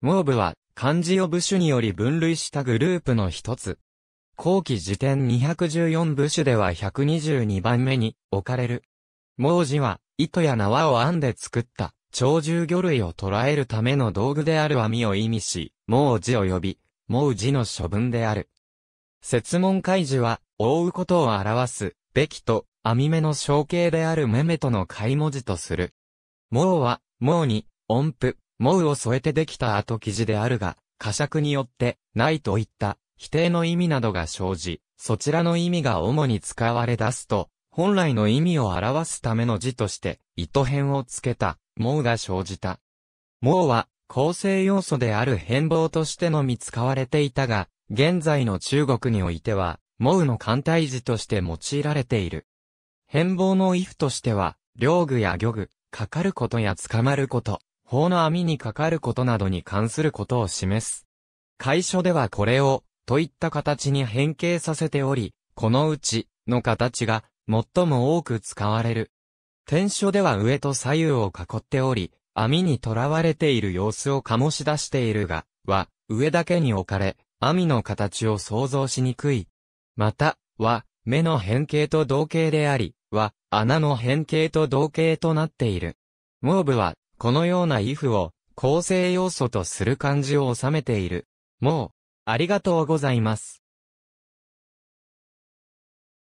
ムオブは、漢字を部首により分類したグループの一つ。後期辞典214部首では122番目に置かれる。毛字は、糸や縄を編んで作った、鳥獣魚類を捕らえるための道具である網を意味し、毛字及び、毛字の処分である。説問開示は、覆うことを表す、べきと、網目の象形であるめめとの解文字とする。毛は、毛に、音符、毛を添えてできた後記事であるが、呵責によって、ないといった否定の意味などが生じ、そちらの意味が主に使われ出すと、本来の意味を表すための字として、糸辺をつけた、毛が生じた。毛は、構成要素である変貌としてのみ使われていたが、現在の中国においては、毛の艦隊字として用いられている。変貌の意図としては、領具や漁具、かかることや捕まること、法の網にかかることなどに関することを示す。楷書ではこれを、といった形に変形させており、このうち、の形が、最も多く使われる。天書では上と左右を囲っており、網に囚われている様子を醸し出しているが、は、上だけに置かれ、網の形を想像しにくい。また、は、目の変形と同型であり、は、穴の変形と同型となっている。毛ーは、このような if を構成要素とする漢字を収めている。もう、ありがとうございます。